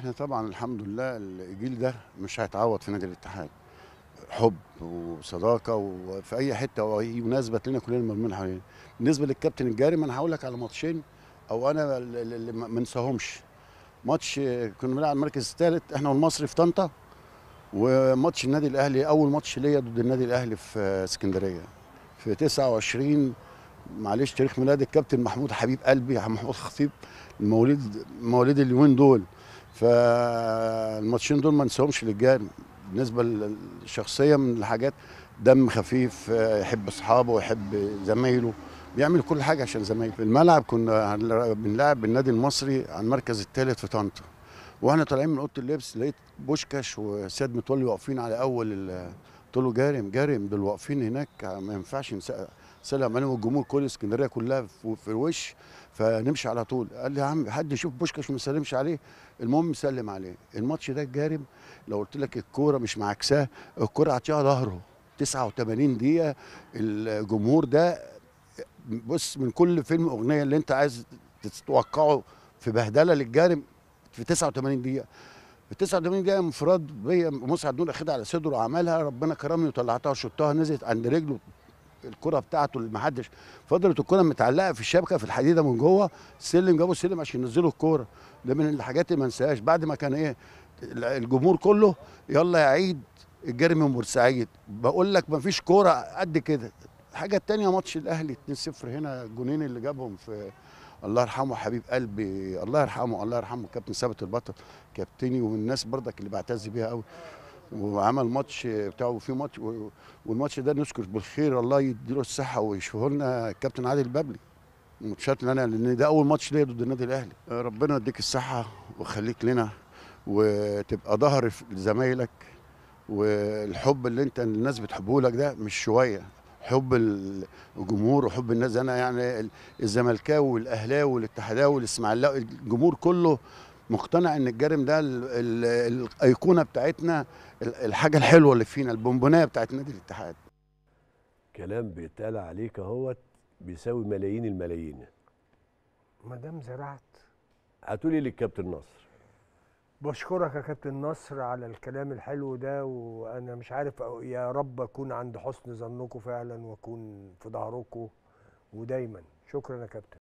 احنا طبعا الحمد لله الجيل ده مش هيتعوض في نادي الاتحاد حب وصداقه وفي اي حته وهي مناسبه لنا كلنا مرمين حوالينا بالنسبه للكابتن الجاري ما انا هقول لك على ماتشين او انا اللي ما انساهمش ماتش كنا بنلعب المركز الثالث احنا والمصري في طنطا وماتش النادي الاهلي اول ماتش ليا ضد النادي الاهلي في اسكندريه في 29 معلش تاريخ ميلاد الكابتن محمود حبيب قلبي محمود خطيب المواليد مواليد اليومين دول فالماتشين دول ما نساهمش للجان بالنسبه للشخصيه من الحاجات دم خفيف آه، يحب اصحابه ويحب زمايله بيعمل كل حاجه عشان زمايله في الملعب كنا بنلعب بالنادي المصري على المركز الثالث في طنطا واحنا طالعين من اوضه اللبس لقيت بوشكاش وسيد متولي واقفين على اول قلت له جارم جارم دول واقفين هناك ما ينفعش نسأل سلم عليهم الجمهور كل اسكندريه كلها في الوش فنمشي على طول قال لي يا عم حد يشوف بوشكاش ما سلمش عليه المهم سلم عليه الماتش ده الجارم لو قلت لك الكوره مش معاكساه الكوره عطيها ظهره 89 دقيقه الجمهور ده بص من كل فيلم اغنيه اللي انت عايز تتوقعه في بهدله للجارم في 89 دقيقه في 89 دقيقه انفراد بيا مصعد نور اخدها على صدره وعملها ربنا كرمني وطلعتها وشطها نزلت عند رجله الكره بتاعته اللي محدش فضلت الكره متعلقه في الشبكه في الحديده من جوه سلم جابوا سلم عشان ينزلوا الكوره ده من الحاجات اللي ما انساهاش بعد ما كان ايه الجمهور كله يلا يا عيد الجري من بورسعيد بقول لك ما فيش كوره قد كده الحاجه الثانيه ماتش الاهلي 2-0 هنا الجونين اللي جابهم في الله يرحمه حبيب قلبي الله يرحمه الله يرحمه كابتن ثابت البطل كابتني ومن الناس برضك اللي بعتز بيها قوي وعمل ماتش بتاعه وفي ماتش والماتش ده نذكر بالخير الله يديله الصحه ويشفيه لنا الكابتن عادل بابلي متشات انا لان ده اول ماتش ليا ضد النادي الاهلي ربنا يديك الصحه ويخليك لنا وتبقى ظهر لزمايلك والحب اللي انت الناس بتحبه لك ده مش شويه حب الجمهور وحب الناس انا يعني الزملكاوي والاهلاوي والاتحاداوي والاسماعيلاوي الجمهور كله مقتنع ان الجارم ده الايقونه بتاعتنا الحاجه الحلوه اللي فينا البونبونيه بتاعت نادي الاتحاد كلام بيتقال عليك اهوت بيساوي ملايين الملايين ما دام زرعت هتقولي إيه للكابتن نصر بشكرك يا كابتن نصر على الكلام الحلو ده وانا مش عارف يا رب اكون عند حسن ظنكم فعلا واكون في ظهركم ودايما شكرا يا كابتن